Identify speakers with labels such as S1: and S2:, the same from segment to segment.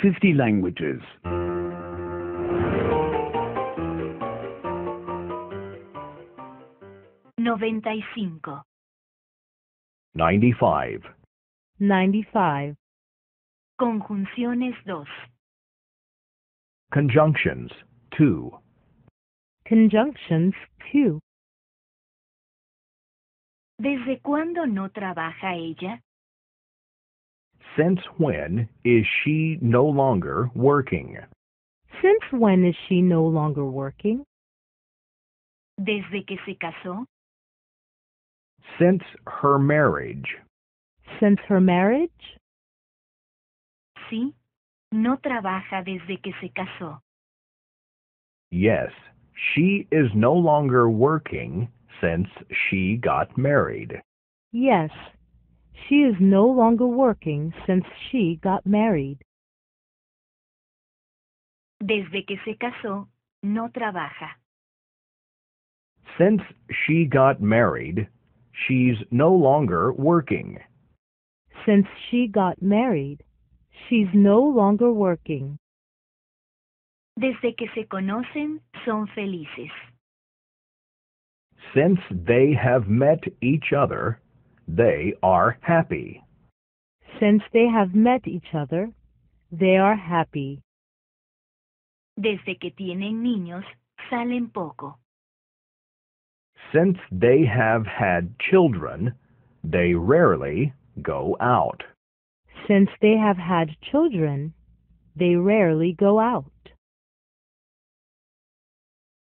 S1: 50 languages.
S2: Noventa y cinco.
S1: 95.
S2: 95. Conjunciones
S3: dos. Conjunctions 2. Conjunctions 2.
S2: ¿Desde cuándo no trabaja ella?
S3: Since when is she
S1: no longer working?
S4: Since when is she no longer working?
S2: Desde que se casó.
S3: Since her marriage. Since her marriage?
S2: Sí, no trabaja desde que se casó.
S3: Yes,
S1: she is no longer working since she got married.
S4: Yes, she is no longer working since she got married.
S2: Desde que se casó, no trabaja.
S1: Since she got married, she's no longer working.
S4: Since she got married, she's no longer working.
S2: Desde que se conocen, son felices.
S1: Since they have met each other, they are happy.
S4: Since they have met each other, they
S2: are happy. Desde que tienen niños, salen poco.
S1: Since they have had children, they rarely go out.
S4: Since they have had children,
S3: they rarely go out.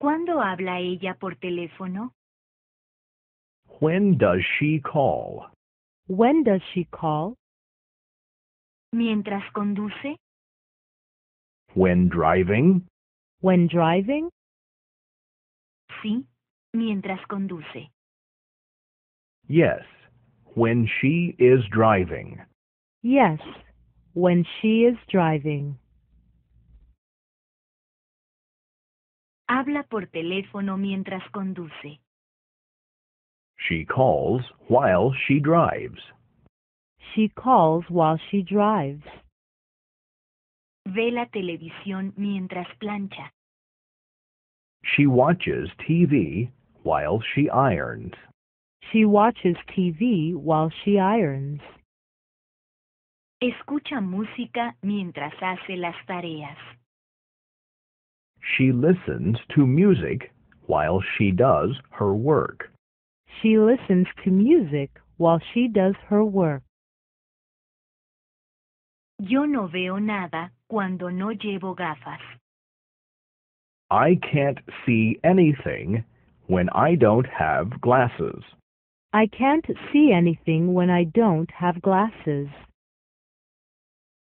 S2: ¿Cuándo habla ella por teléfono?
S3: When does she call? When does she call?
S2: Mientras conduce.
S3: When driving? When driving?
S2: Sí, mientras conduce.
S3: Yes,
S1: when she is driving.
S2: Yes, when
S4: she is driving.
S2: Habla por teléfono mientras conduce.
S3: She calls while
S1: she drives.
S4: She calls while she drives.
S2: Ve la televisión mientras plancha.
S3: She
S1: watches TV while she irons. She watches TV
S4: while she irons.
S2: Escucha música mientras hace las tareas.
S1: She listens to music
S2: while she does her work.
S1: She listens to music while
S4: she does her work.
S2: Yo no veo nada cuando no llevo gafas.
S3: I can't see
S1: anything when I don't have glasses. I can't see
S4: anything when I don't have glasses.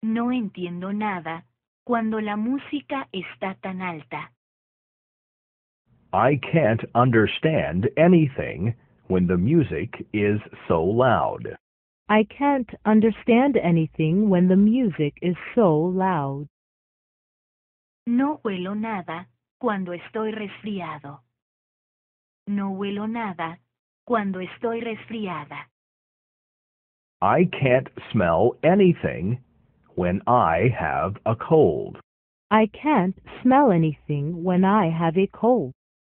S2: No entiendo nada cuando la música está tan alta.
S1: I can't understand anything when the music is so loud.
S4: I can't understand anything when the music is so
S2: loud. No huelo nada cuando estoy resfriado. No huelo nada cuando estoy resfriada.
S1: I can't smell anything when I have
S3: a cold. I can't smell anything when I have a cold.